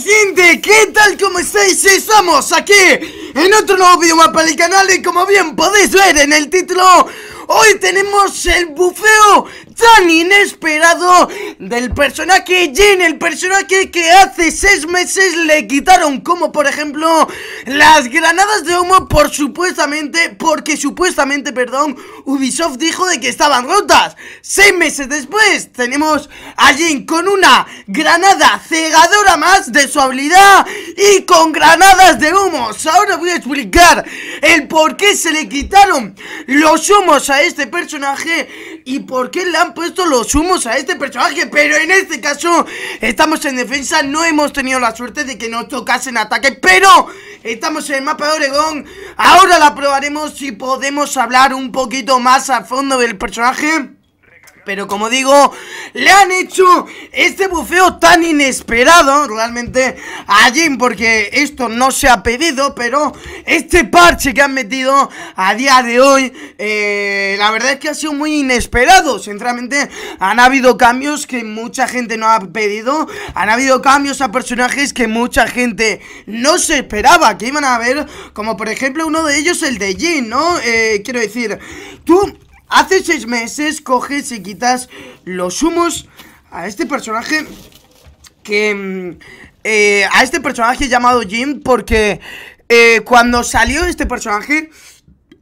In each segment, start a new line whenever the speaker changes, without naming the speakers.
gente? ¿Qué tal? ¿Cómo estáis? Estamos aquí en otro nuevo video más para el canal y como bien podéis ver en el título Hoy tenemos el bufeo tan inesperado del personaje Jin, el personaje que hace seis meses le quitaron, como por ejemplo las granadas de humo por supuestamente, porque supuestamente, perdón, Ubisoft dijo de que estaban rotas. Seis meses después tenemos a Jin con una granada cegadora más de su habilidad y con granadas de humo Ahora voy a explicar el por qué se le quitaron los humos a este personaje y por qué le han puesto los humos a este personaje. Pero en este caso, estamos en defensa, no hemos tenido la suerte de que nos tocasen ataque, pero estamos en el mapa de Oregón. Ahora la probaremos si podemos hablar un poquito más a fondo del personaje. Pero como digo, le han hecho este bufeo tan inesperado realmente a Jim porque esto no se ha pedido, pero este parche que han metido a día de hoy, eh, la verdad es que ha sido muy inesperado. Sinceramente, han habido cambios que mucha gente no ha pedido, han habido cambios a personajes que mucha gente no se esperaba que iban a ver, como por ejemplo uno de ellos el de Jim, ¿no? Eh, quiero decir, tú Hace seis meses coges y quitas los humos a este personaje que... Mm, eh, a este personaje llamado Jim porque eh, cuando salió este personaje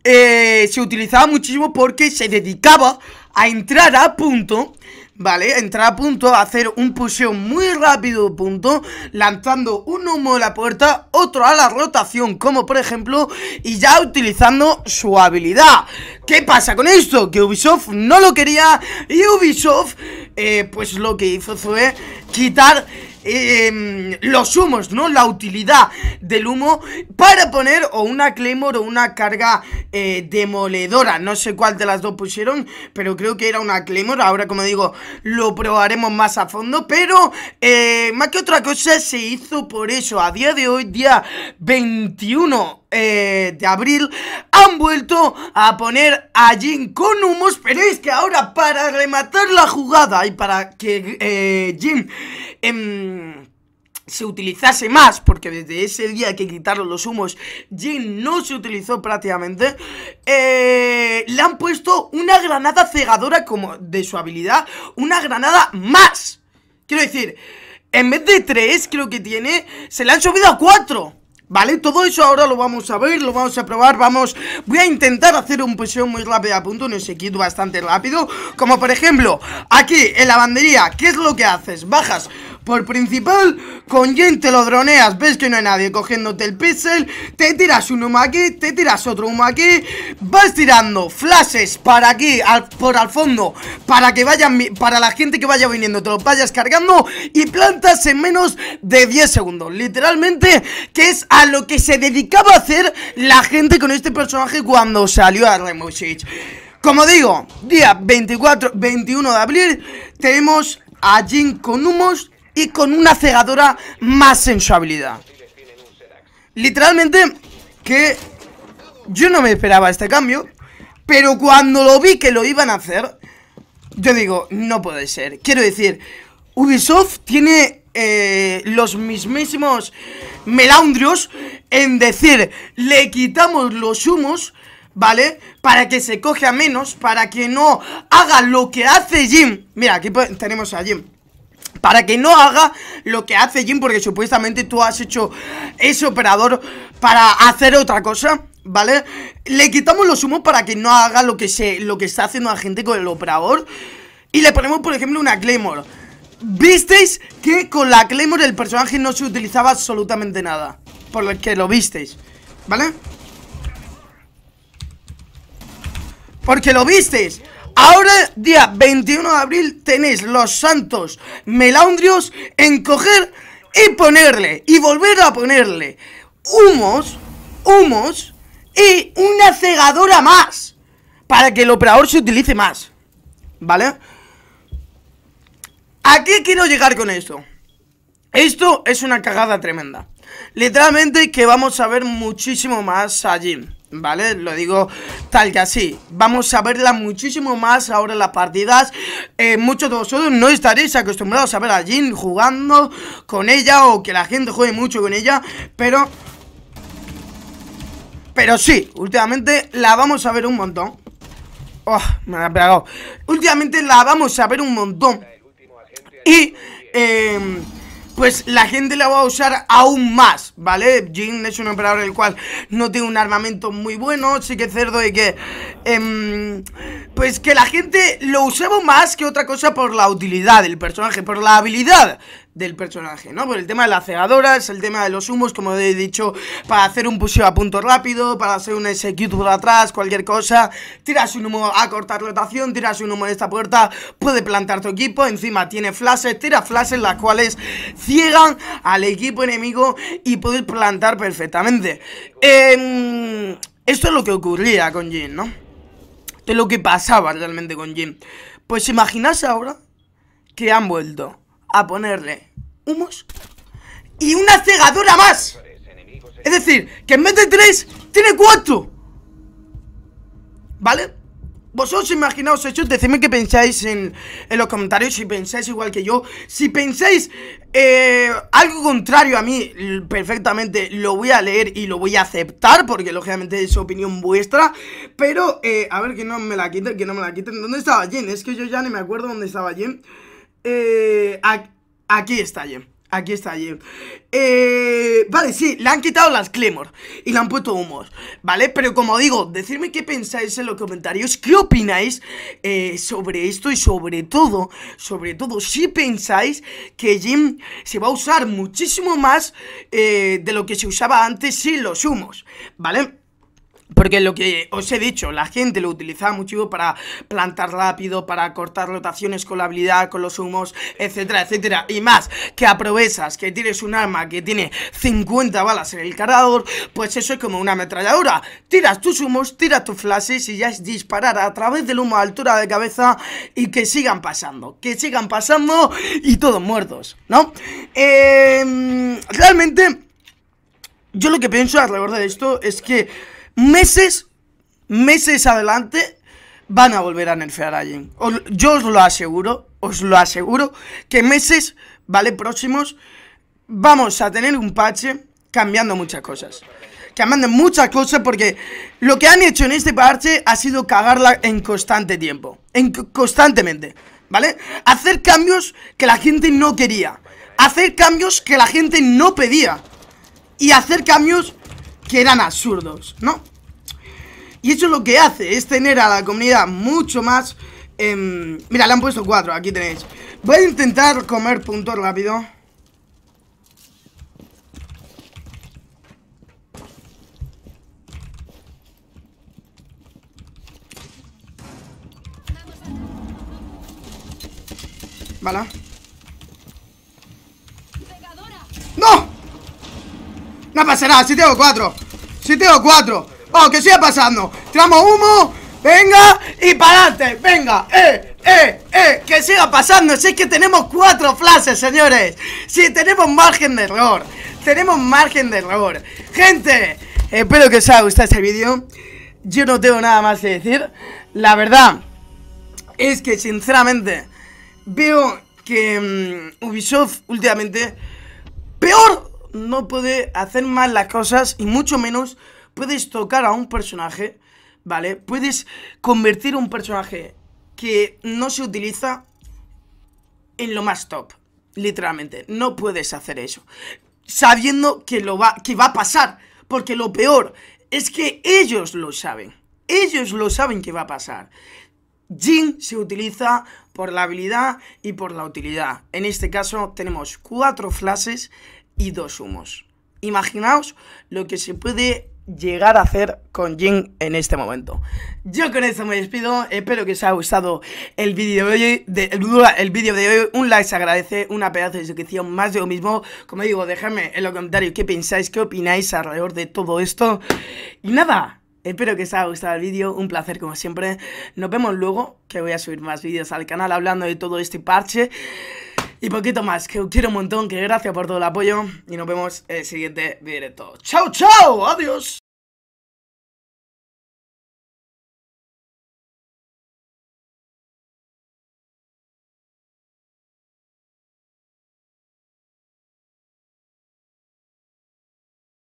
eh, se utilizaba muchísimo porque se dedicaba a entrar a punto ¿vale? Entrar a punto, hacer un pusheo muy rápido punto, lanzando un humo a la puerta, otro a la rotación, como por ejemplo, y ya utilizando su habilidad. ¿Qué pasa con esto? Que Ubisoft no lo quería y Ubisoft, eh, pues lo que hizo fue quitar Em, los humos, ¿no? La utilidad del humo para poner o una Claymore o una carga eh, demoledora. No sé cuál de las dos pusieron, pero creo que era una Claymore. Ahora, como digo, lo probaremos más a fondo. Pero, eh, más que otra cosa, se hizo por eso. A día de hoy, día 21 eh, de abril han vuelto a poner a Jin con humos, pero es que ahora para rematar la jugada y para que Jim eh, Jin... Em, se utilizase más, porque desde ese día que quitaron los humos, Jin no se utilizó prácticamente, eh, le han puesto una granada cegadora como de su habilidad, una granada más. Quiero decir, en vez de 3 creo que tiene, se le han subido a 4. ¿Vale? Todo eso ahora lo vamos a ver, lo vamos a probar, vamos... Voy a intentar hacer un poseo muy rápido a punto, un quito bastante rápido Como por ejemplo, aquí en la bandería, ¿qué es lo que haces? Bajas por principal, con gente te lo droneas. Ves que no hay nadie cogiéndote el pixel. Te tiras un humo aquí, te tiras otro humo aquí. Vas tirando flashes para aquí, por al fondo. Para que vayan, para la gente que vaya viniendo, te lo vayas cargando. Y plantas en menos de 10 segundos. Literalmente, que es a lo que se dedicaba a hacer la gente con este personaje cuando salió a Rainbow Six. Como digo, día 24, 21 de abril, tenemos a Jin con humos y con una cegadora más sensualidad. Literalmente que yo no me esperaba este cambio, pero cuando lo vi que lo iban a hacer, yo digo, no puede ser. Quiero decir, Ubisoft tiene eh, los mismísimos Melandrios en decir, le quitamos los humos, ¿vale? Para que se coge a menos, para que no haga lo que hace Jim. Mira, aquí tenemos a Jim para que no haga lo que hace Jim, porque supuestamente tú has hecho ese operador para hacer otra cosa, ¿vale? Le quitamos los humos para que no haga lo que, se, lo que está haciendo la gente con el operador y le ponemos, por ejemplo, una Claymore. ¿Visteis que con la Claymore el personaje no se utilizaba absolutamente nada? Por lo que lo visteis, ¿vale? Porque lo visteis. Ahora, día 21 de abril, tenéis los santos melandrios en coger y ponerle, y volver a ponerle humos, humos y una cegadora más para que el operador se utilice más. ¿Vale? ¿A qué quiero llegar con esto? Esto es una cagada tremenda. Literalmente que vamos a ver muchísimo más allí. ¿Vale? Lo digo tal que así Vamos a verla muchísimo más ahora en las partidas eh, Muchos de vosotros no estaréis acostumbrados a ver a Jin jugando con ella O que la gente juegue mucho con ella Pero... Pero sí, últimamente la vamos a ver un montón Oh, me la he pegado Últimamente la vamos a ver un montón Y... Eh, pues la gente la va a usar aún más, ¿vale? Jin es un emperador el cual no tiene un armamento muy bueno, sí que cerdo y que... Em, pues que la gente lo usaba más que otra cosa por la utilidad del personaje, por la habilidad del personaje, ¿no? Por el tema de las cegadoras, el tema de los humos, como he dicho, para hacer un puseo a punto rápido, para hacer un execute por atrás, cualquier cosa, tiras un humo a cortar rotación, tiras un humo de esta puerta, puede plantar tu equipo, encima tiene flashes, tira flashes las cuales ciegan al equipo enemigo y puedes plantar perfectamente. Em, esto es lo que ocurría con Jin, ¿no? Esto es lo que pasaba realmente con Jin. Pues imaginaos ahora que han vuelto a ponerle humos y una cegadura más. Es decir, que en vez de tres, tiene cuatro. ¿Vale? Vosotros imaginaos hechos decidme que pensáis en, los comentarios, si pensáis igual que yo Si pensáis eh, algo contrario a mí, perfectamente lo voy a leer y lo voy a aceptar Porque lógicamente es opinión vuestra Pero, eh, a ver que no me la quiten, que no me la quiten ¿Dónde estaba Jen? Es que yo ya ni me acuerdo dónde estaba Jen eh, aquí está Jim, Aquí está Jim eh, vale, sí, le han quitado las Claymore y le han puesto humos, ¿vale? Pero como digo, decidme qué pensáis en los comentarios, qué opináis eh, sobre esto y sobre todo, sobre todo, si pensáis que Jim se va a usar muchísimo más eh, de lo que se usaba antes sin los humos, ¿vale? Porque lo que os he dicho, la gente lo utilizaba mucho para plantar rápido, para cortar rotaciones con la habilidad, con los humos, etcétera, etcétera. Y más, que aprovechas que tienes un arma que tiene 50 balas en el cargador, pues eso es como una ametralladora. Tiras tus humos, tiras tus flashes y ya es disparar a través del humo a altura de cabeza y que sigan pasando, que sigan pasando y todos muertos, ¿no? Eh, realmente, yo lo que pienso alrededor de esto es que meses, meses adelante, van a volver a nerfear a yo os lo aseguro, os lo aseguro, que meses, ¿vale? Próximos, vamos a tener un parche cambiando muchas cosas. Cambiando muchas cosas porque lo que han hecho en este parche ha sido cagarla en constante tiempo. En constantemente, ¿vale? Hacer cambios que la gente no quería. Hacer cambios que la gente no pedía. Y hacer cambios que eran absurdos, ¿no? Y eso lo que hace, es tener a la comunidad mucho más... Em, mira, le han puesto cuatro, aquí tenéis. Voy a intentar comer punto rápido. Vale. No nada, si tengo cuatro. Si tengo cuatro. Vamos, que siga pasando. tramo humo. Venga y adelante Venga. Eh, eh, eh. Que siga pasando. Si es que tenemos cuatro flashes, señores. Si tenemos margen de error. Tenemos margen de error. Gente, espero que os haya gustado este vídeo. Yo no tengo nada más que decir. La verdad es que, sinceramente, veo que mm, Ubisoft últimamente... Peor no puede hacer mal las cosas y mucho menos puedes tocar a un personaje, ¿vale? Puedes convertir un personaje que no se utiliza en lo más top, literalmente. No puedes hacer eso, sabiendo que lo va que va a pasar, porque lo peor es que ellos lo saben. Ellos lo saben que va a pasar. Jin se utiliza por la habilidad y por la utilidad. En este caso tenemos cuatro flashes y dos humos. Imaginaos lo que se puede llegar a hacer con Jin en este momento. Yo con esto me despido, espero que os haya gustado el vídeo de hoy, el, vídeo de hoy, un like se agradece, una pedazo de suscripción, más de lo mismo, como digo, dejadme en los comentarios qué pensáis, qué opináis alrededor de todo esto, y nada, espero que os haya gustado el vídeo, un placer como siempre, nos vemos luego, que voy a subir más vídeos al canal hablando de todo este parche, y poquito más, que os quiero un montón, que gracias por todo el apoyo. Y nos vemos en el siguiente directo. ¡Chao, chao! ¡Adiós!